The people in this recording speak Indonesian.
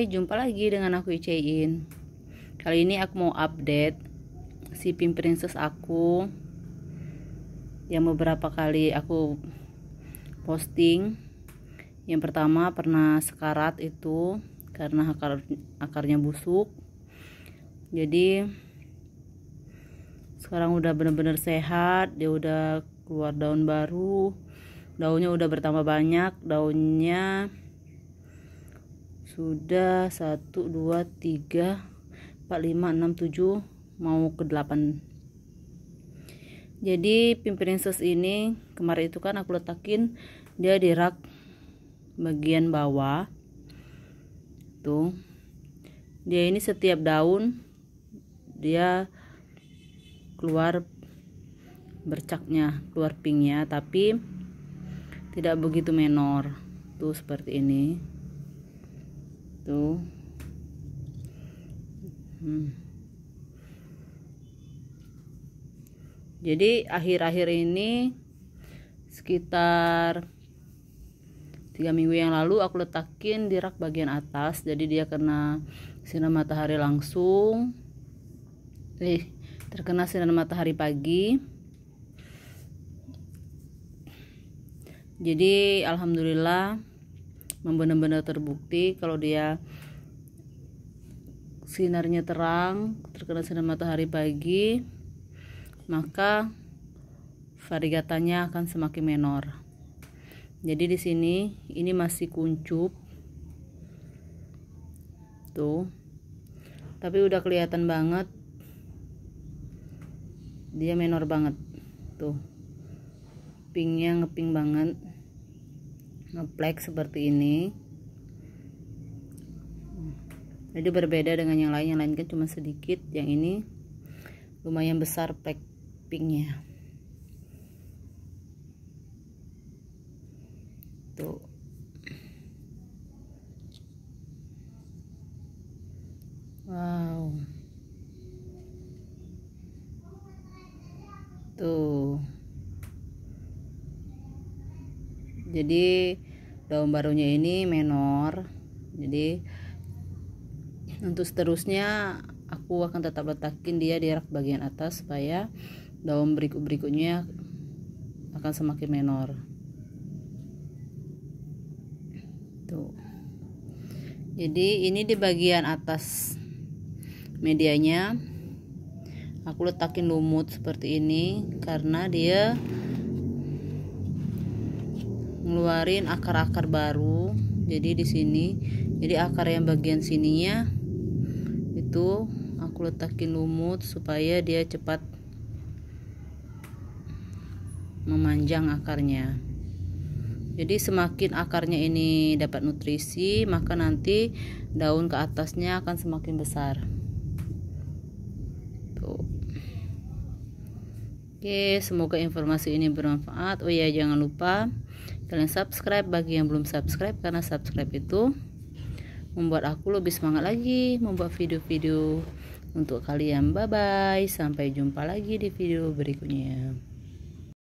Hai, jumpa lagi dengan aku Icein. Kali ini aku mau update si Pink princess aku yang beberapa kali aku posting. Yang pertama pernah sekarat itu karena akar akarnya busuk. Jadi sekarang udah bener-bener sehat, dia udah keluar daun baru. Daunnya udah bertambah banyak, daunnya sudah 1 2 3 4 5 6 7 mau ke 8 jadi pin princess ini kemarin itu kan aku letakin dia di rak bagian bawah tuh dia ini setiap daun dia keluar bercaknya keluar pinknya tapi tidak begitu menor tuh seperti ini itu hmm. jadi akhir-akhir ini sekitar tiga minggu yang lalu aku letakin di rak bagian atas jadi dia kena sinar matahari langsung eh terkena sinar matahari pagi jadi alhamdulillah benar-benar terbukti kalau dia sinarnya terang terkena sinar matahari pagi maka variegatanya akan semakin menor jadi di sini ini masih kuncup tuh tapi udah kelihatan banget dia menor banget tuh pinknya ngepink banget ngeplek seperti ini jadi berbeda dengan yang lain yang lain kan cuma sedikit yang ini lumayan besar plek pinknya tuh wow tuh jadi daun barunya ini menor jadi untuk seterusnya aku akan tetap letakin dia di rak bagian atas supaya daun berikut-berikutnya akan semakin menor tuh jadi ini di bagian atas medianya aku letakin lumut seperti ini karena dia ngeluarin akar-akar baru jadi di sini jadi akar yang bagian sininya itu aku letakin lumut supaya dia cepat memanjang akarnya jadi semakin akarnya ini dapat nutrisi maka nanti daun ke atasnya akan semakin besar oke semoga informasi ini bermanfaat oh ya jangan lupa kalian subscribe bagi yang belum subscribe karena subscribe itu membuat aku lebih semangat lagi membuat video-video untuk kalian bye bye sampai jumpa lagi di video berikutnya